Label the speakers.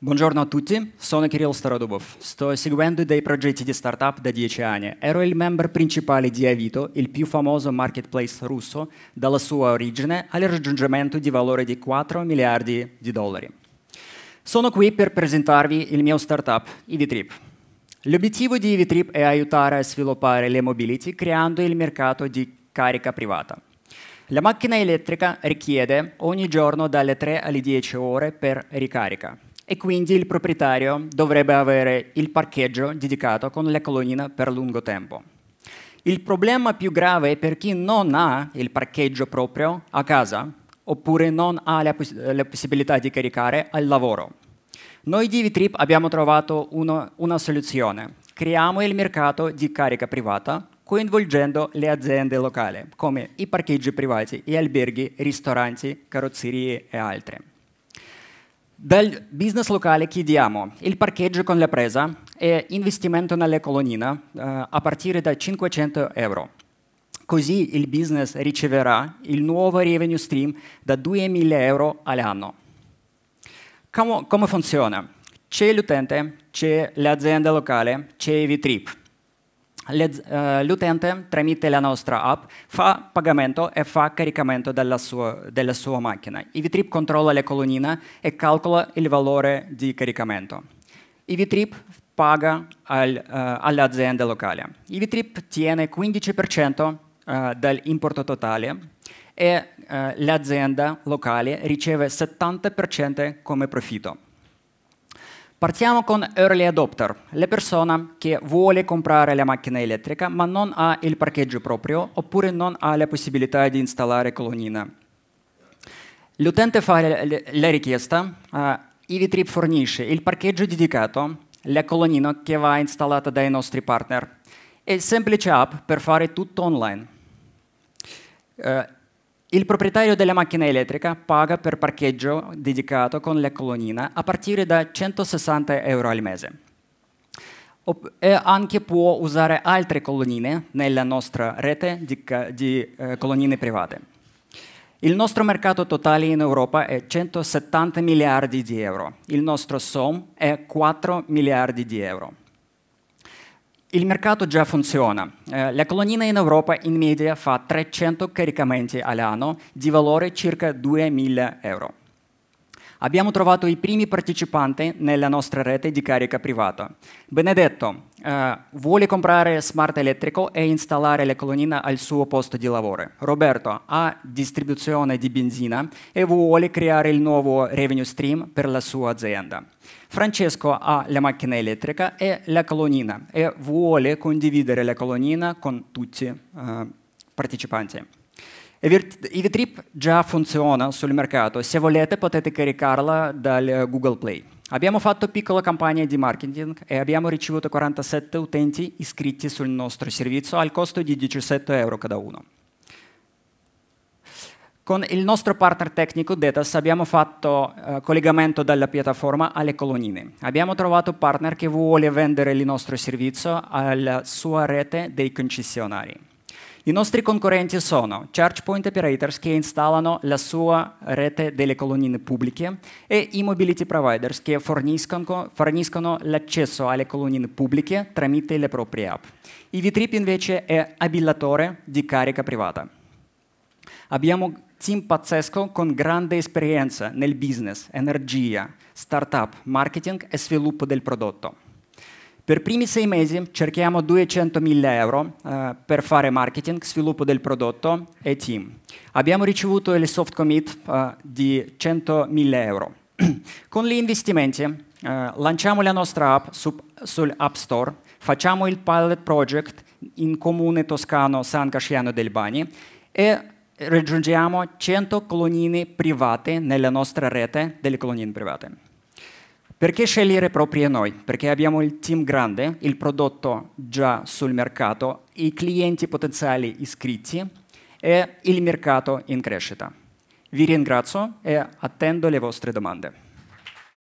Speaker 1: Buongiorno a tutti, sono Kirill Starodubov, sto seguendo dei progetti di startup da dieci anni. Ero il membro principale di Avito, il più famoso marketplace russo, dalla sua origine al raggiungimento di valore di 4 miliardi di dollari. Sono qui per presentarvi il mio startup, EVTrip. L'obiettivo di EVTrip è aiutare a sviluppare le mobility creando il mercato di carica privata. La macchina elettrica richiede ogni giorno dalle 3 alle 10 ore per ricarica e quindi il proprietario dovrebbe avere il parcheggio dedicato con la colonnina per lungo tempo. Il problema più grave è per chi non ha il parcheggio proprio a casa oppure non ha la, poss la possibilità di caricare al lavoro. Noi di VTRIP abbiamo trovato uno, una soluzione. Creiamo il mercato di carica privata coinvolgendo le aziende locali come i parcheggi privati, gli alberghi, ristoranti, carrozzerie e altre. Dal business locale chiediamo il parcheggio con la presa e investimento nelle colonnine eh, a partire da 500 euro. Così il business riceverà il nuovo revenue stream da 2.000 euro all'anno. Com come funziona? C'è l'utente, c'è l'azienda locale, c'è i Evitrip. Eh, l'utente tramite la nostra app fa pagamento e fa caricamento della sua, della sua macchina. EVTrip controlla la colonnina e calcola il valore di caricamento. EVTrip paga al, uh, eh, all'azienda locale. EVTrip tiene 15% uh, dell'importo totale e uh, l'azienda locale riceve 70% come profitto. Partiamo con early adopter, la persona che vuole comprare la macchina elettrica ma non ha il parcheggio proprio oppure non ha la possibilità di installare colonnina. L'utente fa la richiesta, EV eh, fornisce il parcheggio dedicato, la colonnina che va installata dai nostri partner e semplice app per fare tutto online. Eh, il proprietario della macchina elettrica paga per parcheggio dedicato con la colonnina a partire da 160 euro al mese. E anche può usare altre colonnine nella nostra rete di, di eh, colonnine private. Il nostro mercato totale in Europa è 170 miliardi di euro, il nostro SOM è 4 miliardi di euro. Il mercato già funziona. Eh, la colonnina in Europa in media fa 300 caricamenti all'anno di valore circa 2.000 euro. Abbiamo trovato i primi partecipanti nella nostra rete di carica privata. Benedetto, eh, vuole comprare smart elettrico e installare la colonnina al suo posto di lavoro. Roberto ha distribuzione di benzina e vuole creare il nuovo revenue stream per la sua azienda. Francesco ha la macchina elettrica e la colonnina e vuole condividere la colonnina con tutti i eh, partecipanti. EV Trip già funziona sul mercato, se volete potete caricarla dal Google Play. Abbiamo fatto piccola campagna di marketing e abbiamo ricevuto 47 utenti iscritti sul nostro servizio al costo di 17 euro cada uno. Con il nostro partner tecnico Detas abbiamo fatto eh, collegamento dalla piattaforma alle colonnine. Abbiamo trovato partner che vuole vendere il nostro servizio alla sua rete dei concessionari. I nostri concorrenti sono ChargePoint operators che installano la sua rete delle colonnine pubbliche e i mobility providers che forniscono, forniscono l'accesso alle colonnine pubbliche tramite le proprie app. IV-Trip invece è abillatore di carica privata. Abbiamo team pazzesco con grande esperienza nel business, energia, startup, marketing e sviluppo del prodotto. Per i primi sei mesi cerchiamo 200.000 euro eh, per fare marketing, sviluppo del prodotto e team. Abbiamo ricevuto il soft commit eh, di 100.000 euro. Con gli investimenti eh, lanciamo la nostra app su, sull'App Store, facciamo il pilot project in comune toscano San Casciano del Bani e raggiungiamo 100 colonnine private nella nostra rete delle colonnine private. Perché scegliere proprio noi? Perché abbiamo il team grande, il prodotto già sul mercato, i clienti potenziali iscritti e il mercato in crescita. Vi ringrazio e attendo le vostre domande.